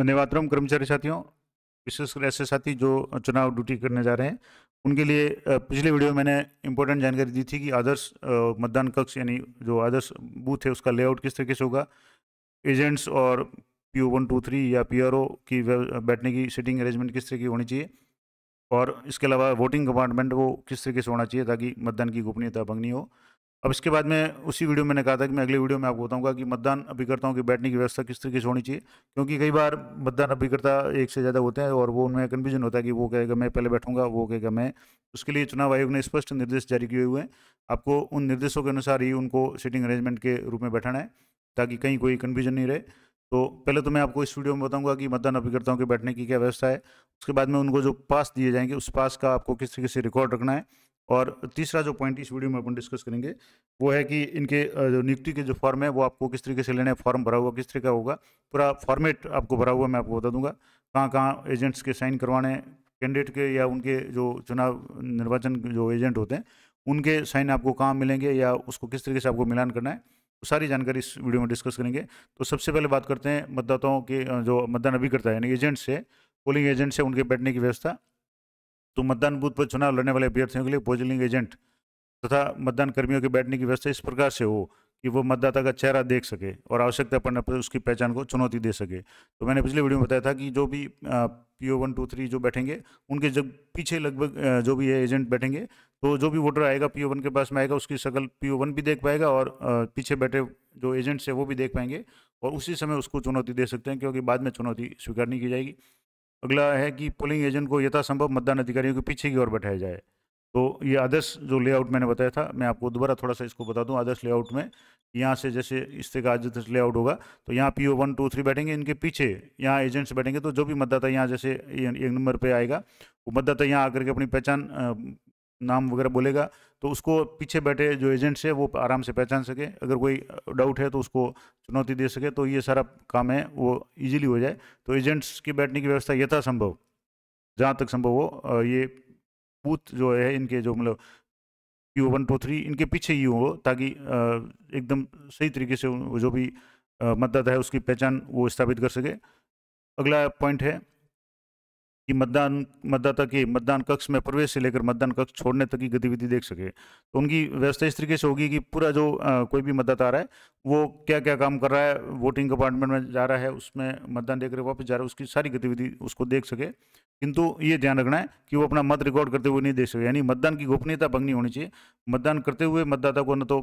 वंदे हूँ कर्मचारी साथियों विशेषकर ऐसे साथी जो चुनाव ड्यूटी करने जा रहे हैं उनके लिए पिछले वीडियो में मैंने इंपॉर्टेंट जानकारी दी थी कि आदर्श मतदान कक्ष यानी जो आदर्श बूथ है उसका लेआउट किस तरीके से होगा एजेंट्स और P O one two three या पी आर ओ की बैठने की सीटिंग अरेंजमेंट किस तरीके की होनी चाहिए और इसके अलावा वोटिंग कंपार्टमेंट वो किस तरीके से होना चाहिए ताकि मतदान की गोपनीयता भंग नहीं हो अब इसके बाद में उसी वीडियो में मैंने कहा था कि मैं अगले वीडियो में आपको बताऊंगा कि मतदान अभिकर्ताओं की बैठने की व्यवस्था किस तरीके से होनी चाहिए क्योंकि कई बार मतदान अभिकर्ता एक से ज़्यादा होते हैं और वो उनमें कन्फ्यूजन होता है कि वो कहेगा मैं पहले बैठूंगा वो कहेगा मैं उसके लिए चुनाव आयोग ने स्पष्ट निर्देश जारी किए हुए हैं आपको उन निर्देशों के अनुसार ही उनको सीटिंग अरेंजमेंट के रूप में बैठाना है ताकि कहीं कोई कन्फ्यूजन नहीं रहे तो पहले तो मैं आपको इस वीडियो में बताऊंगा कि मतदान अभिकर्ताओं के बैठने की क्या व्यवस्था है उसके बाद में उनको जो पास दिए जाएंगे उस पास का आपको किस तरीके से रिकॉर्ड रखना है और तीसरा जो पॉइंट इस वीडियो में अपन डिस्कस करेंगे वो है कि इनके जो नियुक्ति के जो फॉर्म है वो आपको किस तरीके से लेना है फॉर्म भरा हुआ किस तरीके का होगा पूरा फॉर्मेट आपको भरा हुआ मैं आपको बता दूंगा कहाँ कहाँ एजेंट्स के साइन करवाने कैंडिडेट के या उनके जो चुनाव निर्वाचन जो एजेंट होते हैं उनके साइन आपको कहाँ मिलेंगे या उसको किस तरीके से आपको मिलान करना है सारी जानकारी इस वीडियो में डिस्कस करेंगे तो सबसे पहले बात करते हैं मतदाताओं के जो मतदान अभी करता है यानी एजेंट्स है पोलिंग एजेंट्स है उनके बैठने की व्यवस्था तो मतदान बूथ पर चुनाव लड़ने वाले अभ्यर्थियों के लिए पोजलिंग एजेंट तथा मतदान कर्मियों के बैठने की व्यवस्था इस प्रकार से हो कि वो मतदाता का चेहरा देख सके और आवश्यकता पड़ने पर उसकी पहचान को चुनौती दे सके तो मैंने पिछले वीडियो में बताया था कि जो भी P O one two three जो बैठेंगे उनके जब पीछे लगभग जो भी है एजेंट बैठेंगे तो जो भी वोटर आएगा पी ओ वन के पास में आएगा उसकी शक्ल पी ओ वन भी देख पाएगा और पीछे बैठे जो एजेंट्स है वो भी देख पाएंगे और उसी समय उसको चुनौती दे सकते हैं क्योंकि बाद में चुनौती स्वीकार नहीं की जाएगी अगला है कि पोलिंग एजेंट को यथासंभव मतदान अधिकारियों के पीछे की ओर बैठाया जाए तो ये आदर्श जो लेआउट मैंने बताया था मैं आपको दोबारा थोड़ा सा इसको बता दूं आदर्श लेआउट में यहाँ से जैसे इस तरह का आदर्श लेआउट होगा तो यहाँ P O one two three बैठेंगे इनके पीछे यहाँ एजेंट्स बैठेंगे तो जो भी मतदाता यहाँ जैसे एक नंबर पर आएगा वो मतदाता यहाँ आकर के अपनी पहचान नाम वगैरह बोलेगा तो उसको पीछे बैठे जो एजेंट्स है वो आराम से पहचान सके अगर कोई डाउट है तो उसको चुनौती दे सके तो ये सारा काम है वो इजीली हो जाए तो एजेंट्स की बैठने की व्यवस्था यथासंभव जहाँ तक संभव हो ये बूथ जो है इनके जो मतलब यू वन टू थ्री इनके पीछे ही हो ताकि एकदम सही तरीके से जो भी मतदाता है उसकी पहचान वो स्थापित कर सके अगला पॉइंट है कि मतदान मतदाता के मतदान कक्ष में प्रवेश से लेकर मतदान कक्ष छोड़ने तक की गतिविधि देख सके तो उनकी व्यवस्था इस तरीके से होगी कि पूरा जो आ, कोई भी मतदाता आ रहा है वो क्या क्या काम कर रहा है वोटिंग कंपार्टमेंट में जा रहा है उसमें मतदान देकर वापस जा रहा है उसकी सारी गतिविधि उसको देख सके किंतु ये ध्यान रखना है कि वो अपना मत रिकॉर्ड करते हुए नहीं देख सके यानी मतदान की गोपनीयता भंग नहीं होनी चाहिए मतदान करते हुए मतदाता को न तो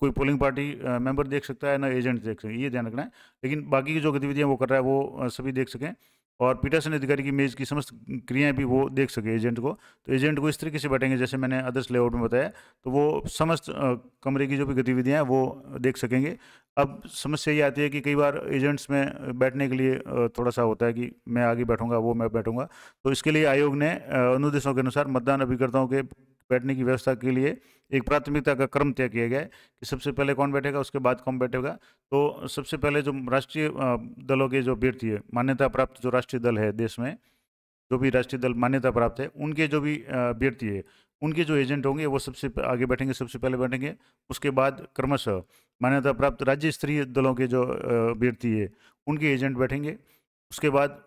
कोई पोलिंग पार्टी मेंबर देख सकता है ना एजेंट देख सकते ये ध्यान रखना है लेकिन बाकी की जो गतिविधियाँ वो कर रहा है वो सभी देख सकें और पीटरसन अधिकारी की इमेज की समस्त क्रियाएं भी वो देख सके एजेंट को तो एजेंट को इस तरीके से बैठेंगे जैसे मैंने अदर्स लेआउट में बताया तो वो समस्त कमरे की जो भी गतिविधियाँ हैं वो देख सकेंगे अब समस्या ये आती है कि कई बार एजेंट्स में बैठने के लिए थोड़ा सा होता है कि मैं आगे बैठूंगा वो मैं बैठूंगा तो इसके लिए आयोग ने अनुदेशों के अनुसार मतदान अभिकर्ताओं के बैठने की व्यवस्था के लिए एक प्राथमिकता का क्रम तय किया गया है कि सबसे पहले कौन बैठेगा उसके बाद कौन बैठेगा तो सबसे पहले जो राष्ट्रीय दलों के जो अभ्यर्थी है मान्यता प्राप्त जो राष्ट्रीय दल है देश में जो भी राष्ट्रीय दल मान्यता प्राप्त है उनके जो भी अभ्यर्थी है उनके जो एजेंट होंगे वो सबसे आगे बैठेंगे सबसे पहले बैठेंगे उसके बाद क्रमशः मान्यता प्राप्त राज्य स्तरीय दलों के जो अभ्यर्थी है उनके एजेंट बैठेंगे उसके बाद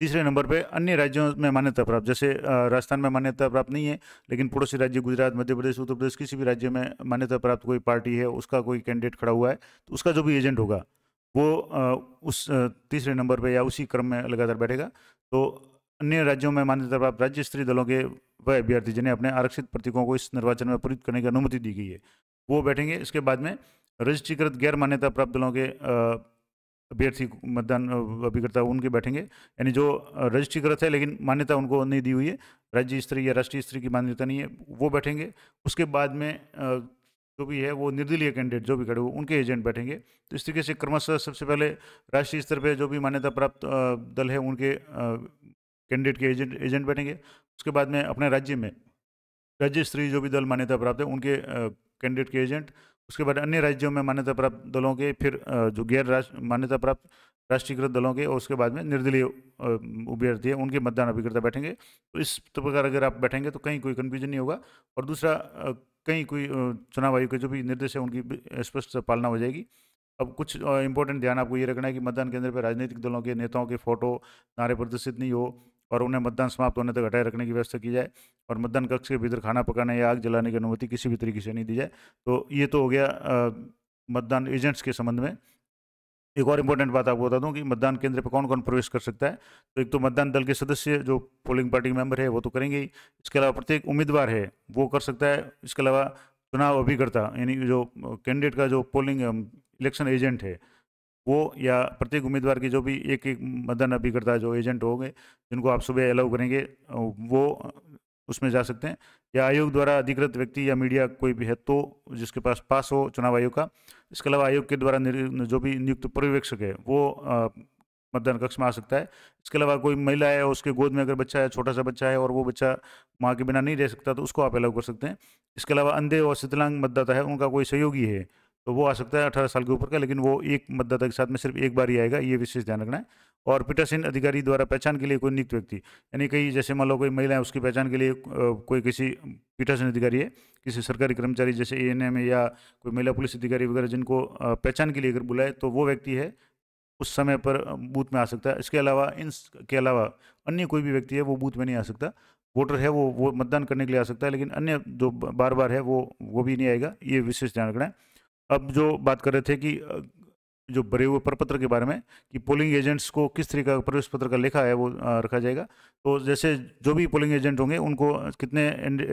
तीसरे नंबर पे अन्य राज्यों में मान्यता प्राप्त जैसे राजस्थान में मान्यता प्राप्त नहीं है लेकिन पड़ोसी राज्य गुजरात मध्य प्रदेश उत्तर प्रदेश किसी भी राज्य में मान्यता प्राप्त कोई पार्टी है उसका कोई कैंडिडेट खड़ा हुआ है तो उसका जो भी एजेंट होगा वो उस तीसरे नंबर पर या उसी क्रम में लगातार बैठेगा तो अन्य राज्यों में मान्यता प्राप्त राज्य स्तरीय दलों के वह अभ्यर्थी जिन्हें अपने आरक्षित प्रतीकों को इस निर्वाचन में पूरी करने की अनुमति दी गई है वो बैठेंगे इसके बाद में रजिस्ट्रीकृत गैर मान्यता प्राप्त दलों के अभ्यर्थी मतदान अभिकर्ता उनके बैठेंगे यानी जो रजिस्ट्रीकृत है लेकिन मान्यता उनको नहीं दी हुई है राज्य स्तरीय या राष्ट्रीय स्तरीय की मान्यता नहीं है वो बैठेंगे उसके बाद में जो भी है वो निर्दलीय कैंडिडेट जो भी खड़े हो उनके एजेंट बैठेंगे तो इस तरीके से क्रमशः सबसे पहले राष्ट्रीय स्तर पर जो भी मान्यता प्राप्त दल है उनके कैंडिडेट के एजेंट एजेंट बैठेंगे उसके बाद में अपने राज्य में राज्य स्तरीय जो भी दल मान्यता प्राप्त है उनके कैंडिडेट के एजेंट उसके बाद अन्य राज्यों में मान्यता प्राप्त दलों के फिर जो गैर राष्ट्र मान्यता प्राप्त राष्ट्रीयकृत दलों के और उसके बाद में निर्दलीय अभ्यर्थी है उनके मतदान अभिकर्ता बैठेंगे तो इस प्रकार अगर आप बैठेंगे तो कहीं कोई कन्फ्यूजन नहीं होगा और दूसरा कहीं कोई चुनाव आयोग के जो भी निर्देश है उनकी स्पष्ट पालना हो जाएगी अब कुछ इंपॉर्टेंट ध्यान आपको ये रखना है कि मतदान केंद्र पर राजनीतिक दलों के नेताओं के फोटो नारे प्रदर्शित नहीं हो और उन्हें मतदान समाप्त होने तक हटाए रखने की व्यवस्था की जाए और मतदान कक्ष के भीतर खाना पकाने या आग जलाने की अनुमति किसी भी तरीके से नहीं दी जाए तो ये तो हो गया मतदान एजेंट्स के संबंध में एक और इम्पोर्टेंट बात आपको बता दूं कि मतदान केंद्र पर कौन कौन प्रवेश कर सकता है तो एक तो मतदान दल के सदस्य जो पोलिंग पार्टी के मेंबर है वो तो करेंगे ही इसके अलावा प्रत्येक उम्मीदवार है वो कर सकता है इसके अलावा चुनाव अभिकर्ता यानी जो कैंडिडेट का जो पोलिंग इलेक्शन एजेंट है वो या प्रत्येक उम्मीदवार की जो भी एक एक मतदान अभिकर्ता जो एजेंट होंगे जिनको आप सुबह अलाउ करेंगे वो उसमें जा सकते हैं या आयोग द्वारा अधिकृत व्यक्ति या मीडिया कोई भी है तो जिसके पास पास हो चुनाव आयोग का इसके अलावा आयोग के द्वारा जो भी नियुक्त पर्यवेक्षक है वो मतदान कक्ष में आ सकता है इसके अलावा कोई महिला है उसके गोद में अगर बच्चा है छोटा सा बच्चा है और वो बच्चा माँ के बिना नहीं रह सकता तो उसको आप अलाउ कर सकते हैं इसके अलावा अंधे और शीतलांग मतदाता है उनका कोई सहयोगी है तो वो आ सकता है अठारह साल के ऊपर का लेकिन वो एक मतदाता के साथ में सिर्फ एक बार ही आएगा ये विशेष ध्यान रखना है और पीटासीन अधिकारी द्वारा पहचान के लिए कोई नियुक्त व्यक्ति यानी कहीं जैसे मान लो कोई महिला है उसकी पहचान के लिए कोई किसी पीटासीन अधिकारी है किसी सरकारी कर्मचारी जैसे ए एन या कोई महिला पुलिस अधिकारी वगैरह जिनको पहचान के लिए अगर बुलाए तो वो व्यक्ति है उस समय पर बूथ में आ सकता है इसके अलावा इन के अलावा अन्य कोई भी व्यक्ति है वो बूथ में नहीं आ सकता वोटर है वो वो मतदान करने के लिए आ सकता है लेकिन अन्य जो बार बार है वो वो भी नहीं आएगा ये विशेष ध्यान रखना है अब जो बात कर रहे थे कि जो भरे हुए प्रपत्र के बारे में कि पोलिंग एजेंट्स को किस तरीके का प्रवेश पत्र का लेखा है वो रखा जाएगा तो जैसे जो भी पोलिंग एजेंट होंगे उनको कितने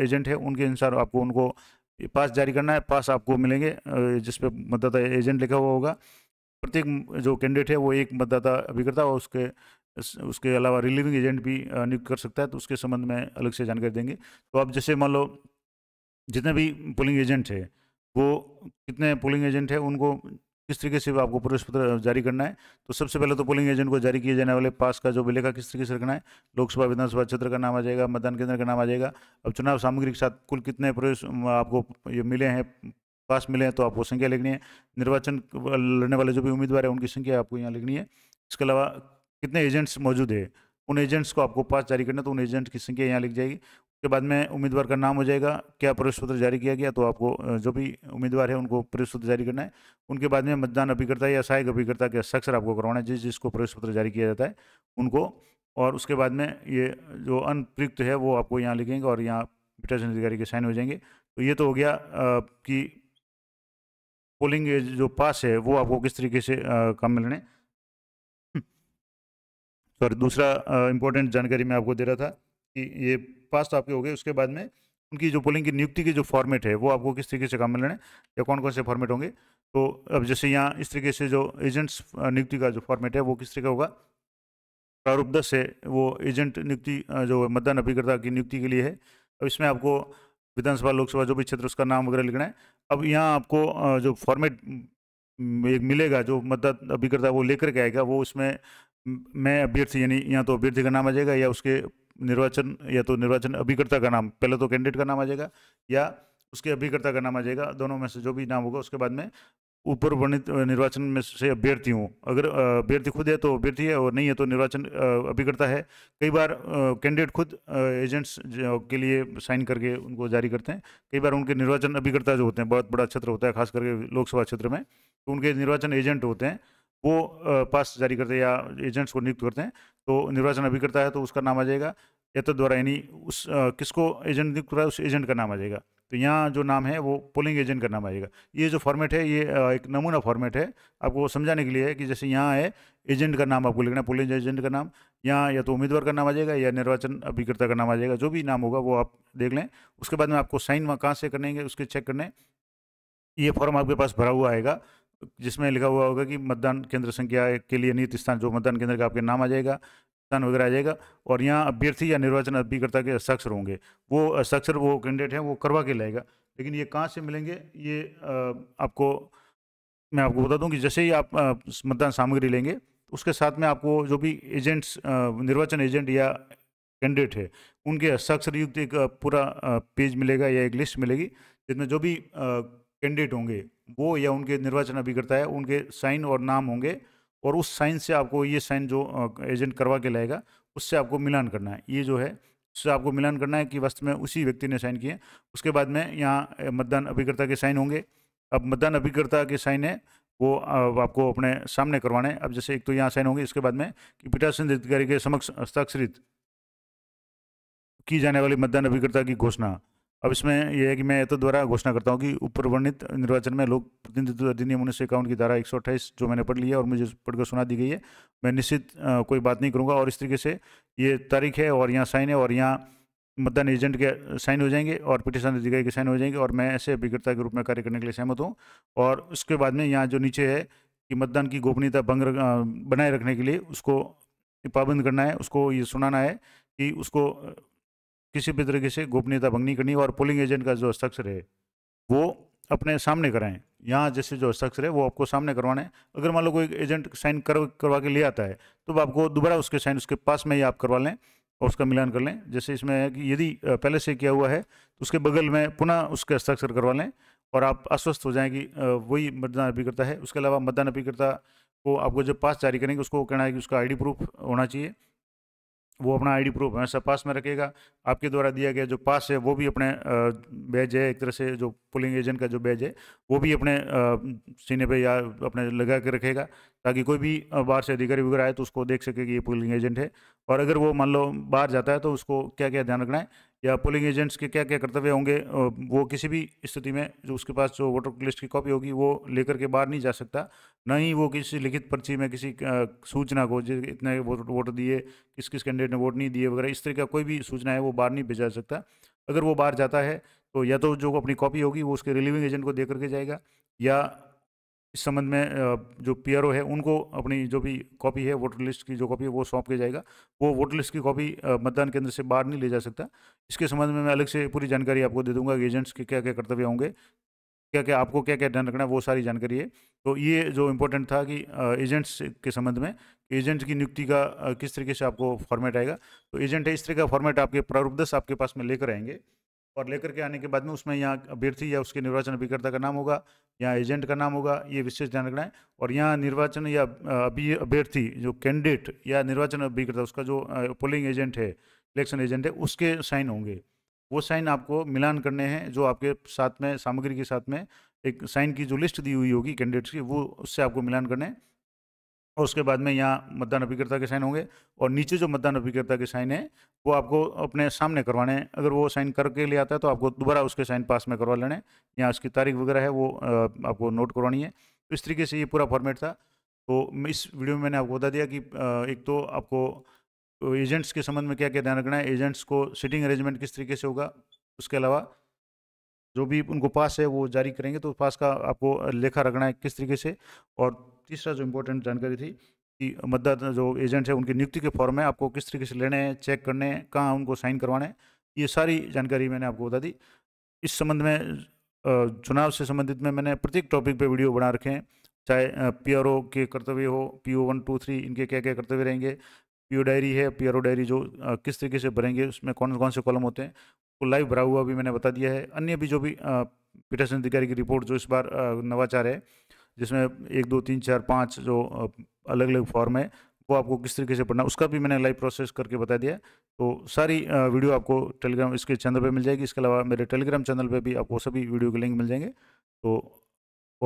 एजेंट हैं उनके अनुसार आपको उनको पास जारी करना है पास आपको मिलेंगे जिसपे मतदाता एजेंट लिखा हुआ होगा प्रत्येक जो कैंडिडेट है वो एक मतदाता अभिकर्ता और उसके उसके अलावा रिलीविंग एजेंट भी नियुक्त कर सकता है तो उसके संबंध में अलग से जानकारी देंगे तो आप जैसे मान लो जितने भी पोलिंग एजेंट है वो कितने पोलिंग एजेंट हैं उनको किस तरीके से आपको प्रवेश पत्र जारी करना है तो सबसे पहले तो पोलिंग एजेंट को जारी किए जाने वाले पास का जो विलेखा किस तरीके से रखना है लोकसभा विधानसभा क्षेत्र का नाम आ जाएगा मतदान केंद्र का नाम आ जाएगा अब चुनाव सामग्री के साथ कुल कितने प्रवेश आपको ये मिले हैं पास मिले हैं तो आपको संख्या लिखनी है निर्वाचन लड़ने वाले जो भी उम्मीदवार हैं उनकी संख्या आपको यहाँ लिखनी है इसके अलावा कितने एजेंट्स मौजूद है उन एजेंट्स को आपको पास जारी करना तो उन एजेंट की संख्या यहाँ लिख जाएगी उसके बाद में उम्मीदवार का नाम हो जाएगा क्या प्रवेश पत्र जारी किया गया तो आपको जो भी उम्मीदवार है उनको प्रवेश पत्र जारी करना है उनके बाद में मतदान अभिकर्ता या सहायक अभिकर्ता के हस्ताक्षर आपको करवाना है जिस जिसको प्रवेश पत्र जारी किया जाता है उनको और उसके बाद में ये जो अनप्रयुक्त है वो आपको यहाँ लिखेंगे और यहाँ पीटासन अधिकारी के साइन हो जाएंगे तो ये तो हो गया कि पोलिंग जो पास है वो आपको किस तरीके से कम मिलने और सॉरी दूसरा इम्पोर्टेंट जानकारी मैं आपको दे रहा था ये पास्ट आपके हो गए उसके बाद में उनकी जो पोलिंग की नियुक्ति की जो फॉर्मेट है वो आपको किस तरीके से काम में लेना है या कौन कौन से फॉर्मेट होंगे तो अब जैसे यहाँ इस तरीके से जो एजेंट्स नियुक्ति का जो फॉर्मेट है वो किस तरीके होगा प्रारूप दस है वो एजेंट नियुक्ति जो मतदान अभिकर्ता की नियुक्ति के लिए है अब इसमें आपको विधानसभा लोकसभा जो भी क्षेत्र उसका नाम वगैरह लिखना है अब यहाँ आपको जो फॉर्मेट मिलेगा जो मतदान अभिकर्ता वो लेकर के आएगा वो उसमें मैं अभ्यर्थी यानी यहाँ तो अभ्यर्थी का नाम आ जाएगा या उसके निर्वाचन या तो निर्वाचन अभिकर्ता का नाम पहले तो कैंडिडेट का नाम आ जाएगा या उसके अभिकर्ता का नाम आ जाएगा दोनों में से जो भी नाम होगा उसके बाद में ऊपर वर्णित निर्वाचन में से अभ्यर्थी हूँ अगर अभ्यर्थी खुद है तो अभ्यर्थी है और नहीं है तो निर्वाचन अभिकर्ता है कई बार कैंडिडेट खुद एजेंट्स के लिए साइन करके उनको जारी करते हैं कई बार उनके निर्वाचन अभिकर्ता जो होते हैं बहुत बड़ा क्षेत्र होता है खास करके लोकसभा क्षेत्र में तो उनके निर्वाचन एजेंट होते हैं वो पास जारी करते हैं या एजेंट्स को नियुक्त करते हैं तो निर्वाचन करता है तो उसका नाम आ जाएगा या तो द्वारा यानी उस किसको एजेंट नियुक्त करा उस एजेंट का नाम आ जाएगा तो यहाँ जो नाम है वो पोलिंग एजेंट का नाम आएगा ये जो फॉर्मेट है ये एक नमूना फॉर्मेट है आपको समझाने के लिए है कि जैसे यहाँ है एजेंट का नाम आपको लिखना है पोलिंग एजेंट का नाम यहाँ या तो उम्मीदवार का नाम आ जाएगा या निर्वाचन अभिकर्ता का नाम आ जाएगा जो भी नाम होगा वो आप देख लें उसके बाद में आपको साइन वहाँ कहाँ से करेंगे उसके चेक करने ये फॉर्म आपके पास भरा हुआ आएगा जिसमें लिखा हुआ होगा कि मतदान केंद्र संख्या के लिए नियत स्थान जो मतदान केंद्र का आपके नाम आ जाएगा स्थान वगैरह आ जाएगा और यहाँ अभ्यर्थी या निर्वाचन अभिकर्ता के हस्ताक्षर होंगे वो हस्ताक्षर वो कैंडिडेट हैं वो करवा के लाएगा लेकिन ये कहाँ से मिलेंगे ये आपको मैं आपको बता दूँ कि जैसे ही आप मतदान सामग्री लेंगे उसके साथ में आपको जो भी एजेंट्स निर्वाचन एजेंट या कैंडिडेट है उनके हस्ताक्षर युक्त एक पूरा पेज मिलेगा या एक लिस्ट मिलेगी जिसमें जो भी कैंडिडेट होंगे वो या उनके निर्वाचन अभिकर्ता है उनके साइन और नाम होंगे और उस साइन से आपको ये साइन जो एजेंट करवा के लाएगा उससे आपको मिलान करना है ये जो है उससे आपको मिलान करना है कि वास्तव में उसी व्यक्ति ने साइन किए उसके बाद में यहाँ मतदान अभिकर्ता के साइन होंगे अब मतदान अभिकर्ता के साइन है वो आपको अपने सामने करवाना है अब जैसे एक तो यहाँ साइन होंगे इसके बाद में कि पीठासन अधिकारी के समक्ष हस्ताक्षरित की जाने वाली मतदान अभिकर्ता की घोषणा अब इसमें यह है कि मैं तो द्वारा घोषणा करता हूँ कि ऊपर वर्णित निर्वाचन में लोक प्रतिनिधित्व अधिनियम उन्नीस सौ की धारा एक जो मैंने पढ़ लिया और मुझे पढ़कर सुना दी गई है मैं निश्चित कोई बात नहीं करूँगा और इस तरीके से ये तारीख है और यहाँ साइन है और यहाँ मतदान एजेंट के साइन हो जाएंगे और पिटिशन अधिकारी के साइन हो जाएंगे और मैं ऐसे अभिकर्ता के रूप में कार्य करने के लिए सहमत हूँ और उसके बाद में यहाँ जो नीचे है कि मतदान की गोपनीयता भंग बनाए रखने के लिए उसको पाबंद करना है उसको ये सुनाना है कि उसको किसी भी तरीके से गोपनीयता भंग नहीं करनी और पोलिंग एजेंट का जो हस्ताक्षर है वो अपने सामने कराएं यहाँ जैसे जो हस्ताक्षर है वो आपको सामने करवाना है अगर मान लो कोई एजेंट साइन कर करवा के ले आता है तो आपको दोबारा उसके साइन उसके पास में ही आप करवा लें और उसका मिलान कर लें जैसे इसमें है कि यदि पहले से किया हुआ है तो उसके बगल में पुनः उसके हस्ताक्षर करवा लें और आप आश्वस्त हो जाएं कि वही मतदान अभिकर्ता है उसके अलावा मतदान अभिकर्ता को आपको जब पास जारी करेंगे उसको कहना है कि उसका आईडी प्रूफ होना चाहिए वो अपना आईडी प्रूफ हमेशा पास में रखेगा आपके द्वारा दिया गया जो पास है वो भी अपने बैज है एक तरह से जो पुलिंग एजेंट का जो बैज है वो भी अपने सीने पे या अपने लगा के रखेगा ताकि कोई भी बाहर से अधिकारी वगैरह आए तो उसको देख सके कि ये पुलिंग एजेंट है और अगर वो मान लो बाहर जाता है तो उसको क्या क्या ध्यान रखना है या पोलिंग एजेंट्स के क्या क्या कर्तव्य होंगे वो किसी भी स्थिति में जो उसके पास जो वोटर लिस्ट की कॉपी होगी वो लेकर के बाहर नहीं जा सकता न ही वो किसी लिखित पर्ची में किसी सूचना को जिस इतने वोट दिए किस किस कैंडिडेट ने वोट नहीं दिए वगैरह इस तरह का कोई भी सूचना है वो बाहर नहीं भेजा सकता अगर वो बाहर जाता है तो या तो जो अपनी कॉपी होगी वो उसके रिलीविंग एजेंट को दे करके जाएगा या इस संबंध में जो पी है उनको अपनी जो भी कॉपी है वोटर लिस्ट की जो कॉपी है वो सौंप के जाएगा वो वोटर लिस्ट की कॉपी मतदान केंद्र से बाहर नहीं ले जा सकता इसके संबंध में मैं अलग से पूरी जानकारी आपको दे दूंगा एजेंट्स के क्या क्या कर्तव्य होंगे क्या क्या आपको क्या क्या ध्यान रखना है वो सारी जानकारी है तो ये जो इम्पोर्टेंट था कि एजेंट्स के संबंध में एजेंट की नियुक्ति का किस तरीके से आपको फॉर्मेट आएगा तो एजेंट है इस तरह का फॉर्मेट आपके प्रारूप दस आपके पास में लेकर आएंगे और लेकर के आने के बाद में उसमें यहाँ अभ्यर्थी या उसके निर्वाचन अभिकर्ता का नाम होगा यहाँ एजेंट का नाम होगा ये विशेष ध्यान रखना है और यहाँ निर्वाचन या अभी अभ्यर्थी जो कैंडिडेट या निर्वाचन अभिकर्ता उसका जो पोलिंग एजेंट है इलेक्शन एजेंट है उसके साइन होंगे वो साइन आपको मिलान करने हैं जो आपके साथ में सामग्री के साथ में एक साइन की जो लिस्ट दी हुई होगी कैंडिडेट्स की वो उससे आपको मिलान करने हैं और उसके बाद में यहाँ मतदान अभिकर्ता के साइन होंगे और नीचे जो मतदान अभिकर्ता के साइन है वो आपको अपने सामने करवाने हैं अगर वो साइन करके ले आता है तो आपको दोबारा उसके साइन पास में करवा लेने यहाँ उसकी तारीख वगैरह है वो आपको नोट करवानी है तो इस तरीके से ये पूरा फॉर्मेट था तो इस वीडियो में मैंने आपको बता दिया कि एक तो आपको एजेंट्स के संबंध में क्या क्या ध्यान रखना है एजेंट्स को सिटिंग अरेंजमेंट किस तरीके से होगा उसके अलावा जो भी उनको पास है वो जारी करेंगे तो पास का आपको लेखा रखना है किस तरीके से और तीसरा जो इम्पोर्टेंट जानकारी थी कि मतदाता जो एजेंट है उनकी नियुक्ति के फॉर्म है आपको किस तरीके से लेने हैं चेक करने हैं कहाँ उनको साइन करवाने हैं ये सारी जानकारी मैंने आपको बता दी इस संबंध में चुनाव से संबंधित में मैंने प्रत्येक टॉपिक पे वीडियो बना रखे हैं चाहे पी आर ओ के कर्तव्य हो P O one two three इनके क्या क्या कर्तव्य रहेंगे पी ओ डायरी है पी आर ओ डायरी जो किस तरीके से भरेंगे उसमें कौन कौन से कॉलम होते हैं वो लाइव भरा हुआ भी मैंने बता दिया है अन्य भी जो भी पीटासन अधिकारी की रिपोर्ट जो इस बार नवाचार है जिसमें एक दो तीन चार पाँच जो अलग अलग फॉर्म है वो आपको किस तरीके से पढ़ना उसका भी मैंने लाइव प्रोसेस करके बता दिया तो सारी वीडियो आपको टेलीग्राम इसके चैनल पे मिल जाएगी इसके अलावा मेरे टेलीग्राम चैनल पे भी आपको सभी वीडियो के लिंक मिल जाएंगे तो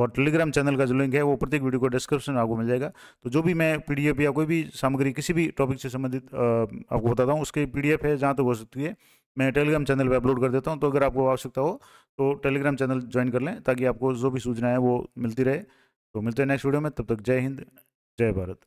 और टेलीग्राम चैनल का जो लिंक है वो प्रत्येक वीडियो को डिस्क्रिप्शन में आपको मिल जाएगा तो जो भी मैं पी या कोई भी सामग्री किसी भी टॉपिक से संबंधित आपको बताता हूँ उसके पी है जहाँ तक हो सकती है मैं टेलीग्राम चैनल पर अपलोड कर देता हूँ तो अगर आपको आवश्यकता हो तो टेलीग्राम चैनल ज्वाइन कर लें ताकि आपको जो भी सूचना है वो मिलती रहे तो मिलते हैं नेक्स्ट वीडियो में तब तक जय हिंद जय भारत